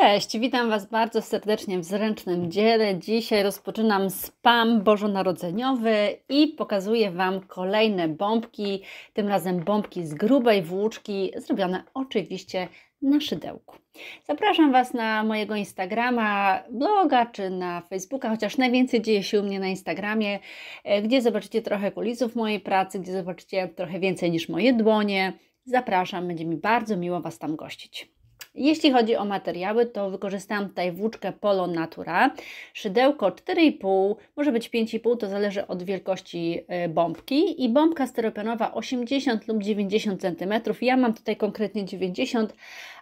Cześć, witam Was bardzo serdecznie w zręcznym dziele. Dzisiaj rozpoczynam spam bożonarodzeniowy i pokazuję Wam kolejne bombki, tym razem bombki z grubej włóczki, zrobione oczywiście na szydełku. Zapraszam Was na mojego Instagrama, bloga czy na Facebooka, chociaż najwięcej dzieje się u mnie na Instagramie, e, gdzie zobaczycie trochę kulisów mojej pracy, gdzie zobaczycie trochę więcej niż moje dłonie. Zapraszam, będzie mi bardzo miło Was tam gościć. Jeśli chodzi o materiały, to wykorzystałam tutaj włóczkę Polo Natura, szydełko 4,5, może być 5,5, to zależy od wielkości y, bombki i bombka styropianowa 80 lub 90 cm. Ja mam tutaj konkretnie 90,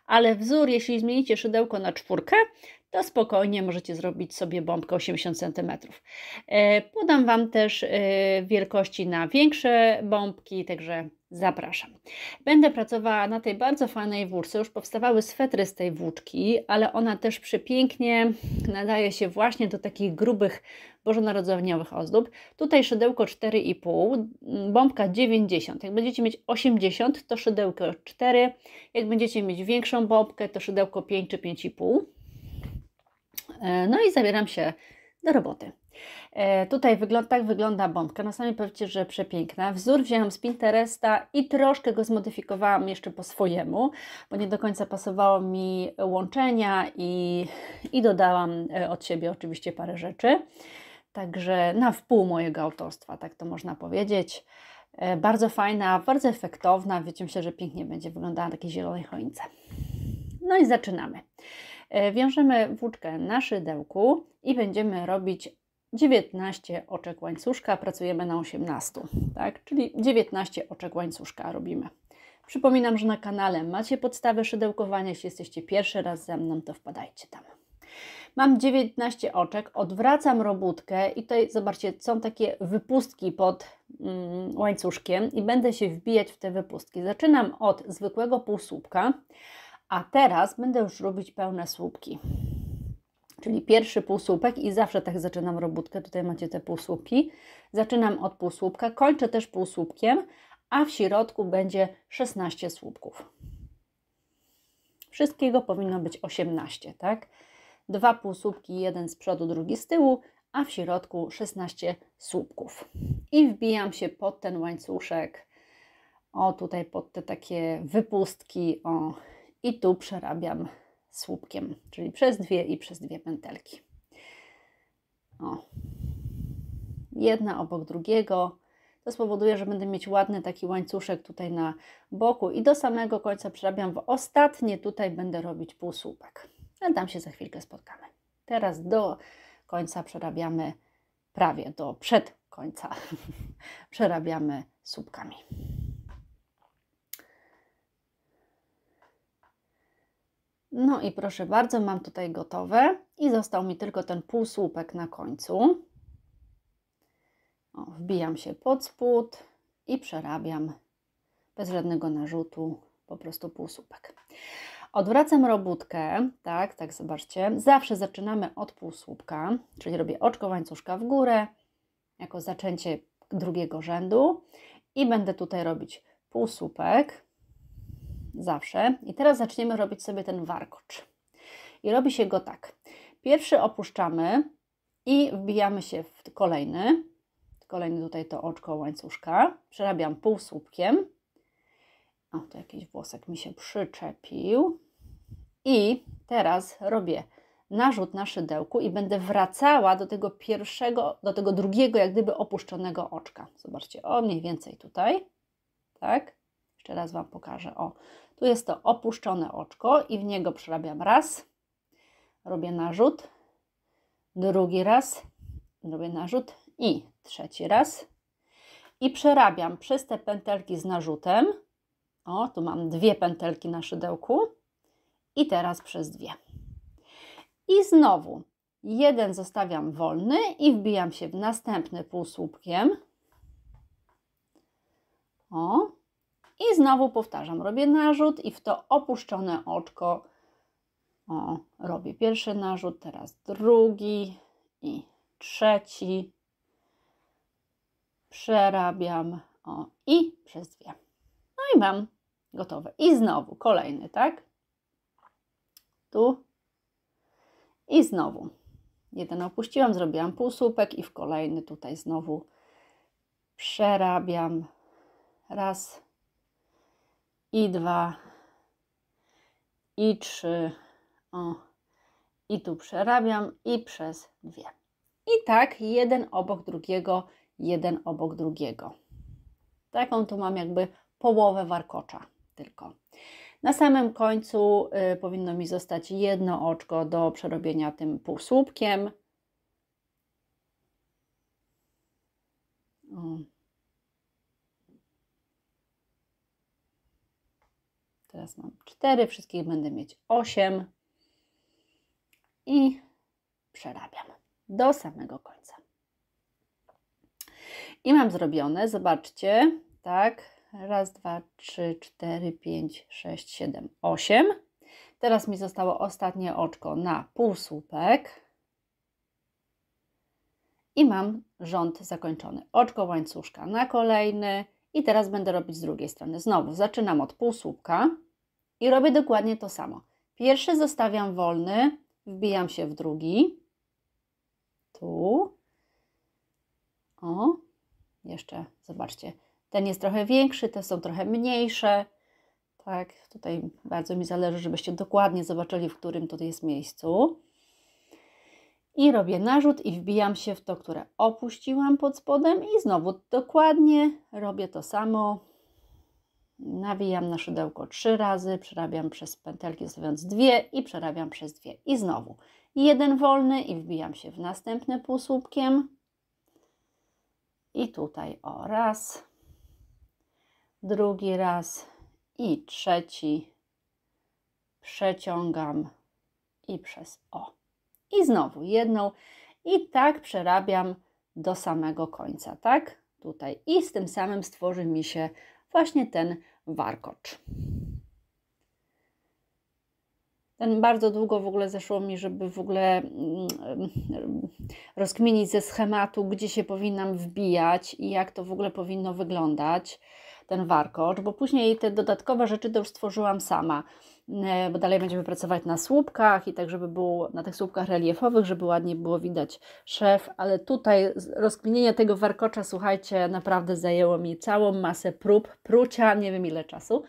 ale wzór, jeśli zmienicie szydełko na czwórkę, to spokojnie możecie zrobić sobie bombkę 80 cm. Y, podam Wam też y, wielkości na większe bombki, także Zapraszam. Będę pracowała na tej bardzo fajnej włóczce. Już powstawały swetry z tej włóczki, ale ona też przepięknie nadaje się właśnie do takich grubych bożonarodzeniowych ozdób. Tutaj szydełko 4,5, bombka 90. Jak będziecie mieć 80, to szydełko 4. Jak będziecie mieć większą bombkę, to szydełko 5 czy 5,5. E, no i zabieram się do roboty. E, tutaj wygląda, tak wygląda bombka. No sami powiecie, że przepiękna. Wzór wzięłam z Pinteresta i troszkę go zmodyfikowałam jeszcze po swojemu, bo nie do końca pasowało mi łączenia i, i dodałam e, od siebie oczywiście parę rzeczy. Także na wpół mojego autorstwa, tak to można powiedzieć. E, bardzo fajna, bardzo efektowna. Wiecie, myślę, że pięknie będzie wyglądała na takiej zielonej choince. No i zaczynamy. E, wiążemy włóczkę na szydełku i będziemy robić 19 oczek łańcuszka, pracujemy na 18, tak? Czyli 19 oczek łańcuszka robimy. Przypominam, że na kanale macie podstawy szydełkowania. Jeśli jesteście pierwszy raz ze mną, to wpadajcie tam. Mam 19 oczek, odwracam robótkę i tutaj zobaczcie, są takie wypustki pod mm, łańcuszkiem i będę się wbijać w te wypustki. Zaczynam od zwykłego półsłupka, a teraz będę już robić pełne słupki. Czyli pierwszy półsłupek i zawsze tak zaczynam robótkę. Tutaj macie te półsłupki. Zaczynam od półsłupka, kończę też półsłupkiem, a w środku będzie 16 słupków. Wszystkiego powinno być 18, tak? Dwa półsłupki, jeden z przodu, drugi z tyłu, a w środku 16 słupków. I wbijam się pod ten łańcuszek, o tutaj pod te takie wypustki, o i tu przerabiam słupkiem, czyli przez dwie i przez dwie pętelki. O. Jedna obok drugiego. To spowoduje, że będę mieć ładny taki łańcuszek tutaj na boku i do samego końca przerabiam w ostatnie. Tutaj będę robić półsłupek. A tam się za chwilkę spotkamy. Teraz do końca przerabiamy prawie do przed końca przerabiamy słupkami. No i proszę bardzo, mam tutaj gotowe i został mi tylko ten półsłupek na końcu. O, wbijam się pod spód i przerabiam bez żadnego narzutu, po prostu półsłupek. Odwracam robótkę, tak, tak zobaczcie. Zawsze zaczynamy od półsłupka, czyli robię oczko łańcuszka w górę jako zaczęcie drugiego rzędu i będę tutaj robić półsłupek zawsze. I teraz zaczniemy robić sobie ten warkocz. I robi się go tak. Pierwszy opuszczamy i wbijamy się w kolejny. Kolejny tutaj to oczko łańcuszka. Przerabiam pół O, tu jakiś włosek mi się przyczepił. I teraz robię narzut na szydełku i będę wracała do tego pierwszego, do tego drugiego, jak gdyby opuszczonego oczka. Zobaczcie, o mniej więcej tutaj, tak? Jeszcze raz Wam pokażę. O, tu jest to opuszczone oczko i w niego przerabiam raz, robię narzut, drugi raz, robię narzut i trzeci raz. I przerabiam przez te pętelki z narzutem. O, tu mam dwie pętelki na szydełku i teraz przez dwie. I znowu jeden zostawiam wolny i wbijam się w następny półsłupkiem. O, i znowu powtarzam, robię narzut i w to opuszczone oczko o, robię pierwszy narzut, teraz drugi i trzeci. Przerabiam o, i przez dwie. No i mam gotowe. I znowu kolejny, tak? Tu i znowu. Jeden opuściłam, zrobiłam półsłupek i w kolejny tutaj znowu przerabiam. Raz, i dwa, i trzy, o, i tu przerabiam i przez dwie. I tak jeden obok drugiego, jeden obok drugiego. Taką tu mam jakby połowę warkocza tylko. Na samym końcu y, powinno mi zostać jedno oczko do przerobienia tym półsłupkiem. O. Teraz mam 4, wszystkich będę mieć 8 i przerabiam do samego końca. I mam zrobione, zobaczcie, tak, raz, dwa, trzy, cztery, pięć, sześć, siedem, osiem. Teraz mi zostało ostatnie oczko na półsłupek i mam rząd zakończony. Oczko łańcuszka na kolejny i teraz będę robić z drugiej strony. Znowu zaczynam od półsłupka, i robię dokładnie to samo. Pierwszy zostawiam wolny, wbijam się w drugi. Tu. O, jeszcze zobaczcie. Ten jest trochę większy, te są trochę mniejsze. Tak, tutaj bardzo mi zależy, żebyście dokładnie zobaczyli, w którym to jest miejscu. I robię narzut i wbijam się w to, które opuściłam pod spodem i znowu dokładnie robię to samo. Nawijam na szydełko trzy razy, przerabiam przez pętelki, zostawiając dwie i przerabiam przez dwie. I znowu jeden wolny i wbijam się w następny półsłupkiem. I tutaj o raz, drugi raz i trzeci. Przeciągam i przez o. I znowu jedną i tak przerabiam do samego końca, tak? Tutaj i z tym samym stworzy mi się właśnie ten warkocz. Ten bardzo długo w ogóle zeszło mi, żeby w ogóle mm, mm, rozkminić ze schematu, gdzie się powinnam wbijać i jak to w ogóle powinno wyglądać, ten warkocz, bo później te dodatkowe rzeczy to już stworzyłam sama E, bo dalej będziemy pracować na słupkach i tak, żeby było na tych słupkach reliefowych, żeby ładnie było widać szef, ale tutaj rozkminienie tego warkocza, słuchajcie, naprawdę zajęło mi całą masę prób, prucia, nie wiem ile czasu.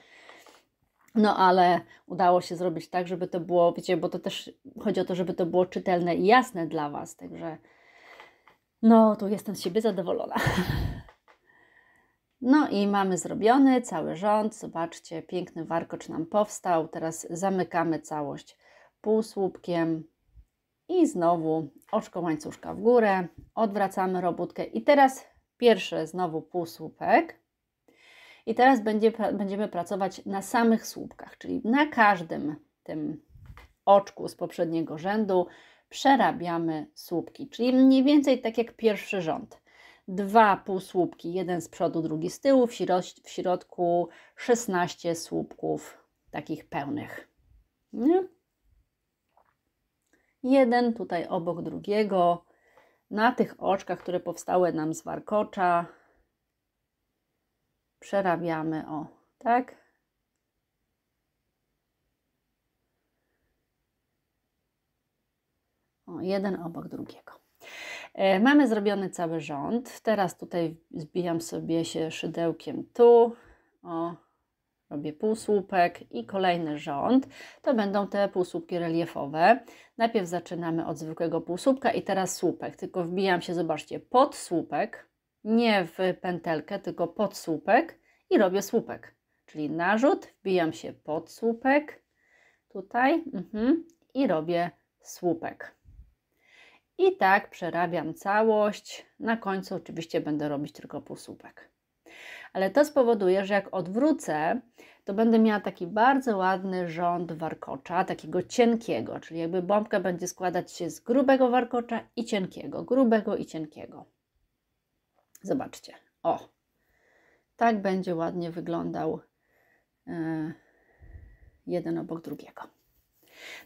No ale udało się zrobić tak, żeby to było, wiecie, bo to też chodzi o to, żeby to było czytelne i jasne dla Was, także no, tu jestem z siebie zadowolona. No i mamy zrobiony cały rząd. Zobaczcie, piękny warkocz nam powstał. Teraz zamykamy całość półsłupkiem i znowu oczko łańcuszka w górę. Odwracamy robótkę i teraz pierwszy znowu półsłupek. I teraz będzie, będziemy pracować na samych słupkach, czyli na każdym tym oczku z poprzedniego rzędu przerabiamy słupki, czyli mniej więcej tak jak pierwszy rząd dwa półsłupki, jeden z przodu, drugi z tyłu, w, środ w środku 16 słupków takich pełnych. Nie? Jeden tutaj obok drugiego, na tych oczkach, które powstały nam z warkocza, przerabiamy o, tak? O, jeden obok drugiego. E, mamy zrobiony cały rząd. Teraz tutaj zbijam sobie się szydełkiem tu. O, robię półsłupek i kolejny rząd. To będą te półsłupki reliefowe. Najpierw zaczynamy od zwykłego półsłupka i teraz słupek. Tylko wbijam się, zobaczcie, pod słupek, nie w pętelkę, tylko pod słupek i robię słupek. Czyli narzut, wbijam się pod słupek, tutaj mhm, i robię słupek. I tak przerabiam całość. Na końcu oczywiście będę robić tylko półsłupek. Ale to spowoduje, że jak odwrócę, to będę miała taki bardzo ładny rząd warkocza, takiego cienkiego, czyli jakby bombka będzie składać się z grubego warkocza i cienkiego, grubego i cienkiego. Zobaczcie. O, tak będzie ładnie wyglądał yy, jeden obok drugiego.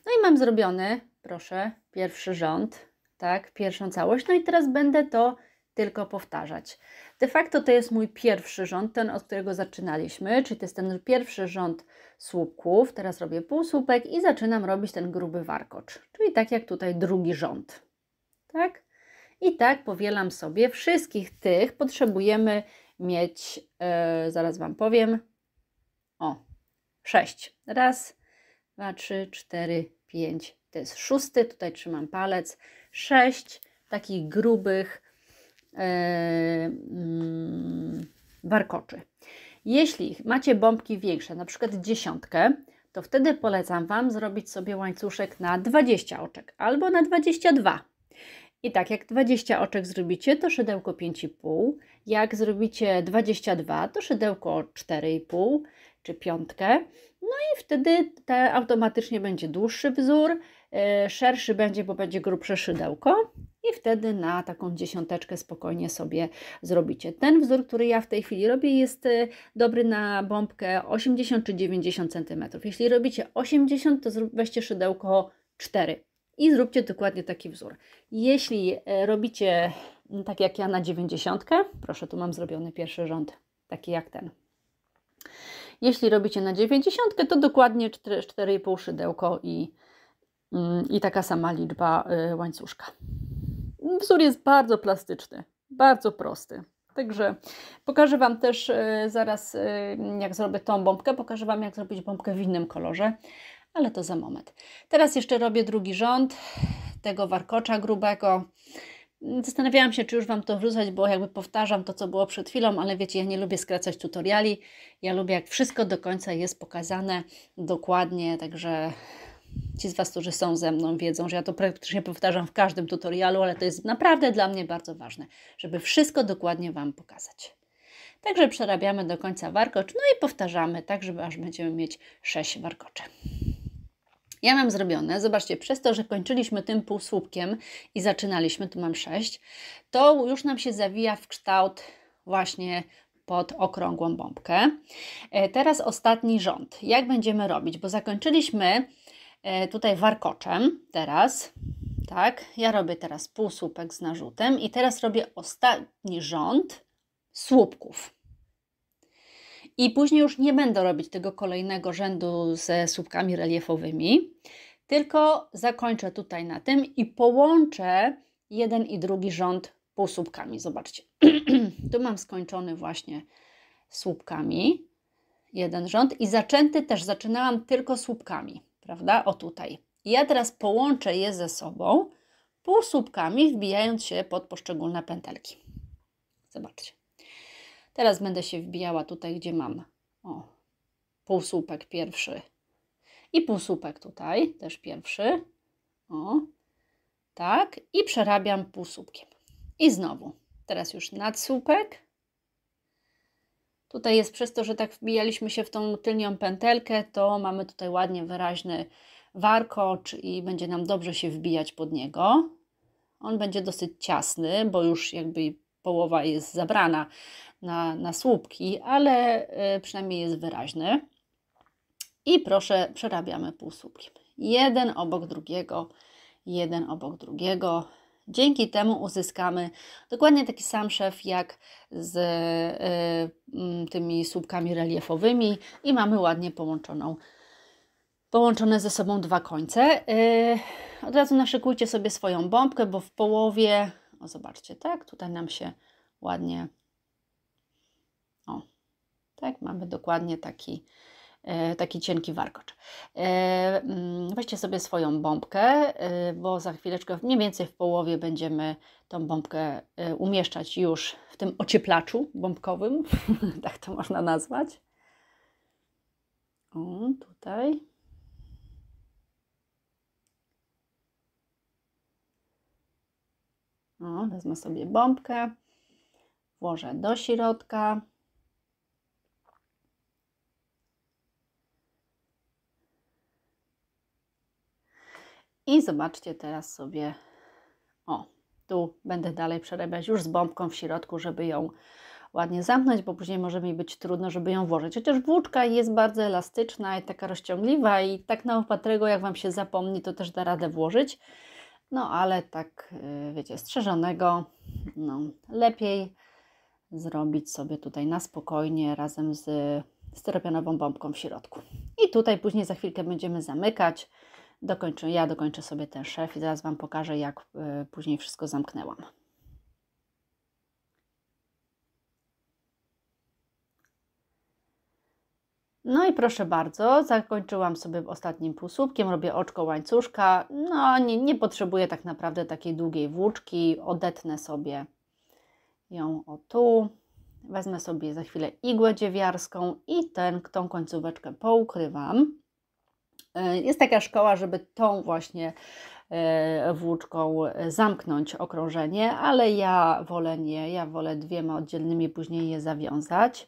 No i mam zrobiony, proszę, pierwszy rząd tak, pierwszą całość. No i teraz będę to tylko powtarzać. De facto to jest mój pierwszy rząd, ten od którego zaczynaliśmy, czyli to jest ten pierwszy rząd słupków. Teraz robię półsłupek i zaczynam robić ten gruby warkocz, czyli tak jak tutaj drugi rząd. Tak? I tak powielam sobie wszystkich tych. Potrzebujemy mieć, yy, zaraz Wam powiem, o, sześć. Raz, dwa, trzy, cztery, pięć. To jest szósty, tutaj trzymam palec sześć takich grubych e, mm, warkoczy. Jeśli macie bombki większe, na przykład dziesiątkę, to wtedy polecam Wam zrobić sobie łańcuszek na 20 oczek albo na 22. I tak, jak 20 oczek zrobicie, to szydełko 5,5. Jak zrobicie 22, to szydełko 4,5 czy piątkę. No i wtedy te automatycznie będzie dłuższy wzór, E, szerszy będzie, bo będzie grubsze szydełko i wtedy na taką dziesiąteczkę spokojnie sobie zrobicie. Ten wzór, który ja w tej chwili robię jest e, dobry na bombkę 80 czy 90 cm. Jeśli robicie 80, to weźcie szydełko 4 i zróbcie dokładnie taki wzór. Jeśli e, robicie mm, tak jak ja na 90, proszę, tu mam zrobiony pierwszy rząd, taki jak ten. Jeśli robicie na 90, to dokładnie 4,5 szydełko i Mm, i taka sama liczba y, łańcuszka. Wzór jest bardzo plastyczny, bardzo prosty. Także pokażę Wam też y, zaraz, y, jak zrobię tą bombkę, pokażę Wam, jak zrobić bombkę w innym kolorze, ale to za moment. Teraz jeszcze robię drugi rząd tego warkocza grubego. Zastanawiałam się, czy już Wam to wrzucać, bo jakby powtarzam to, co było przed chwilą, ale wiecie, ja nie lubię skracać tutoriali. Ja lubię, jak wszystko do końca jest pokazane dokładnie, także Ci z Was, którzy są ze mną, wiedzą, że ja to praktycznie powtarzam w każdym tutorialu, ale to jest naprawdę dla mnie bardzo ważne, żeby wszystko dokładnie Wam pokazać. Także przerabiamy do końca warkocz, no i powtarzamy tak, żeby aż będziemy mieć 6 warkoczy. Ja mam zrobione, zobaczcie, przez to, że kończyliśmy tym półsłupkiem i zaczynaliśmy, tu mam 6, to już nam się zawija w kształt właśnie pod okrągłą bombkę. E, teraz ostatni rząd. Jak będziemy robić? Bo zakończyliśmy E, tutaj warkoczem teraz, tak? Ja robię teraz półsłupek z narzutem i teraz robię ostatni rząd słupków. I później już nie będę robić tego kolejnego rzędu ze słupkami reliefowymi, tylko zakończę tutaj na tym i połączę jeden i drugi rząd półsłupkami. Zobaczcie, tu mam skończony właśnie słupkami jeden rząd i zaczęty też zaczynałam tylko słupkami prawda? O tutaj. Ja teraz połączę je ze sobą półsłupkami, wbijając się pod poszczególne pętelki. Zobaczcie. Teraz będę się wbijała tutaj, gdzie mam o, półsłupek pierwszy i półsłupek tutaj, też pierwszy. O, tak. I przerabiam półsłupkiem. I znowu. Teraz już nadsłupek Tutaj jest przez to, że tak wbijaliśmy się w tą tylnią pętelkę, to mamy tutaj ładnie wyraźny warkocz i będzie nam dobrze się wbijać pod niego. On będzie dosyć ciasny, bo już jakby połowa jest zabrana na, na słupki, ale y, przynajmniej jest wyraźny. I proszę, przerabiamy półsłupki. Jeden obok drugiego, jeden obok drugiego. Dzięki temu uzyskamy dokładnie taki sam szef jak z y, tymi słupkami reliefowymi i mamy ładnie połączoną, połączone ze sobą dwa końce. Y, od razu naszykujcie sobie swoją bombkę, bo w połowie, o zobaczcie, tak, tutaj nam się ładnie, o, tak, mamy dokładnie taki, E, taki cienki warkocz. E, mm, weźcie sobie swoją bombkę, e, bo za chwileczkę, mniej więcej w połowie, będziemy tą bombkę umieszczać już w tym ocieplaczu bombkowym, tak to można nazwać. O, tutaj. O, wezmę sobie bombkę, włożę do środka. I zobaczcie teraz sobie, o, tu będę dalej przerabiać już z bombką w środku, żeby ją ładnie zamknąć, bo później może mi być trudno, żeby ją włożyć. Chociaż włóczka jest bardzo elastyczna i taka rozciągliwa i tak na opatrego, jak Wam się zapomni, to też da radę włożyć. No ale tak, y, wiecie, strzeżonego, no, lepiej zrobić sobie tutaj na spokojnie razem z styropianową bombką w środku. I tutaj później za chwilkę będziemy zamykać dokończę, ja dokończę sobie ten szef i zaraz Wam pokażę, jak y, później wszystko zamknęłam. No i proszę bardzo, zakończyłam sobie ostatnim półsłupkiem, robię oczko łańcuszka. No nie, nie potrzebuję tak naprawdę takiej długiej włóczki, odetnę sobie ją o tu. Wezmę sobie za chwilę igłę dziewiarską i ten, tą końcóweczkę poukrywam. E, jest taka szkoła, żeby tą właśnie e, włóczką e, zamknąć okrążenie, ale ja wolę nie, ja wolę dwiema oddzielnymi później je zawiązać.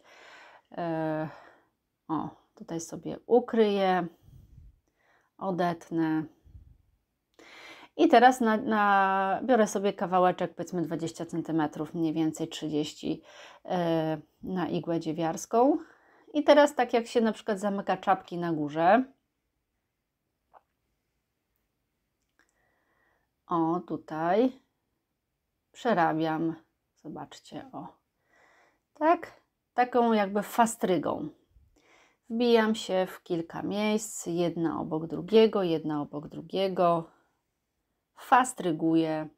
O, tutaj sobie ukryję, odetnę. I teraz na, na, biorę sobie kawałeczek, powiedzmy 20 cm, mniej więcej 30 na igłę dziewiarską. I teraz tak jak się na przykład zamyka czapki na górze, O, tutaj przerabiam. Zobaczcie, o. Tak, taką jakby fastrygą. Wbijam się w kilka miejsc, jedna obok drugiego, jedna obok drugiego. Fastryguję.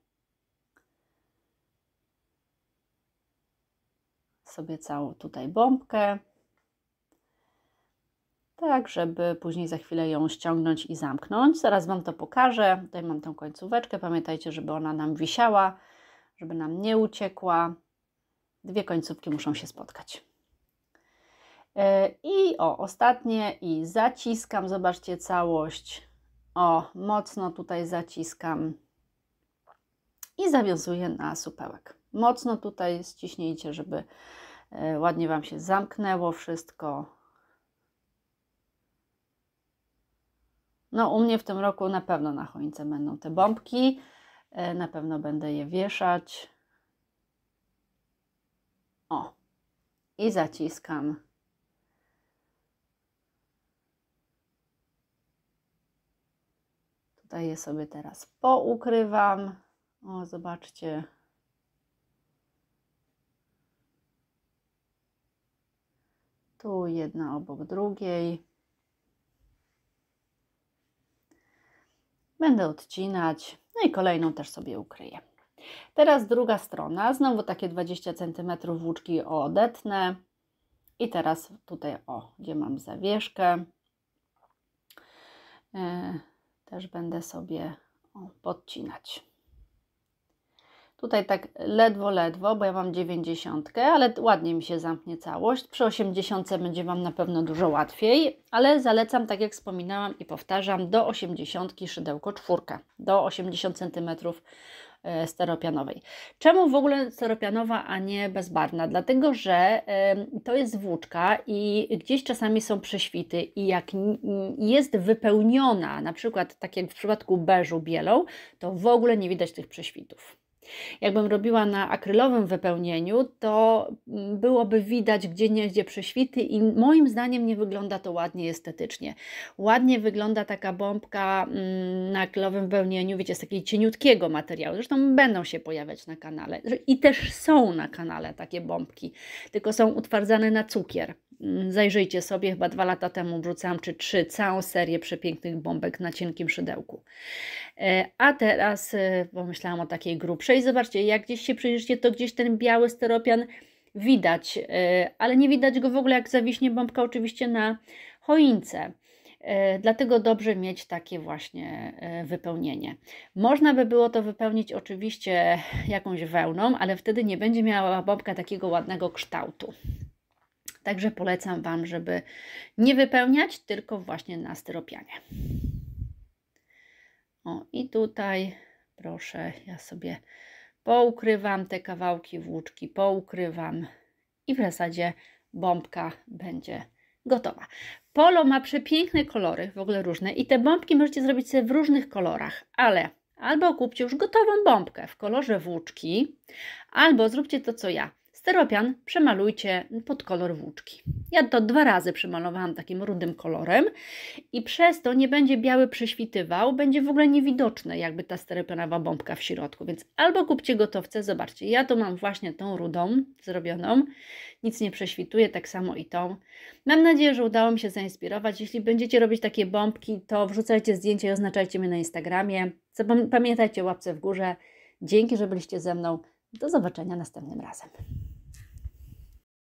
Sobie całą tutaj bombkę tak żeby później za chwilę ją ściągnąć i zamknąć. Zaraz Wam to pokażę. Tutaj mam tą końcóweczkę. Pamiętajcie, żeby ona nam wisiała, żeby nam nie uciekła. Dwie końcówki muszą się spotkać. E, I o, ostatnie i zaciskam, zobaczcie całość. O, mocno tutaj zaciskam i zawiązuję na supełek. Mocno tutaj ściśnijcie, żeby e, ładnie Wam się zamknęło wszystko, No, u mnie w tym roku na pewno na choince będą te bombki. E, na pewno będę je wieszać. O, i zaciskam. Tutaj je sobie teraz poukrywam. O, zobaczcie. Tu jedna obok drugiej. Będę odcinać, no i kolejną też sobie ukryję. Teraz druga strona, znowu takie 20 cm włóczki odetnę. I teraz tutaj, o, gdzie mam zawieszkę, e, też będę sobie podcinać. Tutaj tak ledwo, ledwo, bo ja mam dziewięćdziesiątkę, ale ładnie mi się zamknie całość. Przy osiemdziesiątce będzie Wam na pewno dużo łatwiej, ale zalecam, tak jak wspominałam i powtarzam, do osiemdziesiątki szydełko czwórka, do 80 cm steropianowej. Czemu w ogóle steropianowa, a nie bezbarna? Dlatego, że to jest włóczka i gdzieś czasami są prześwity i jak jest wypełniona, na przykład tak jak w przypadku beżu bielą, to w ogóle nie widać tych prześwitów. Jakbym robiła na akrylowym wypełnieniu, to mm, byłoby widać gdzie nie gdzie prześwity i moim zdaniem nie wygląda to ładnie estetycznie. Ładnie wygląda taka bombka mm, na akrylowym wypełnieniu, wiecie, z takiego cieniutkiego materiału. Zresztą będą się pojawiać na kanale i też są na kanale takie bombki, tylko są utwardzane na cukier. Mm, zajrzyjcie sobie, chyba dwa lata temu wrzucałam, czy trzy, całą serię przepięknych bombek na cienkim szydełku. E, a teraz e, pomyślałam o takiej grubszej. Zobaczcie, jak gdzieś się przyjrzycie, to gdzieś ten biały steropian widać, e, ale nie widać go w ogóle, jak zawiśnie bombka oczywiście na choince. Dlatego dobrze mieć takie właśnie wypełnienie. Można by było to wypełnić oczywiście jakąś wełną, ale wtedy nie będzie miała bombka takiego ładnego kształtu. Także polecam Wam, żeby nie wypełniać, tylko właśnie na styropianie. O i tutaj proszę, ja sobie poukrywam te kawałki włóczki, poukrywam i w zasadzie bombka będzie gotowa. Polo ma przepiękne kolory, w ogóle różne i te bombki możecie zrobić sobie w różnych kolorach, ale albo kupcie już gotową bombkę w kolorze włóczki, albo zróbcie to co ja. Steropian przemalujcie pod kolor włóczki. Ja to dwa razy przemalowałam takim rudym kolorem i przez to nie będzie biały prześwitywał, będzie w ogóle niewidoczne jakby ta steropianowa bombka w środku, więc albo kupcie gotowce, zobaczcie, ja tu mam właśnie tą rudą zrobioną, nic nie prześwituje, tak samo i tą. Mam nadzieję, że udało mi się zainspirować, jeśli będziecie robić takie bombki, to wrzucajcie zdjęcia i oznaczajcie mnie na Instagramie, pamiętajcie łapce w górze, dzięki, że byliście ze mną, do zobaczenia następnym razem.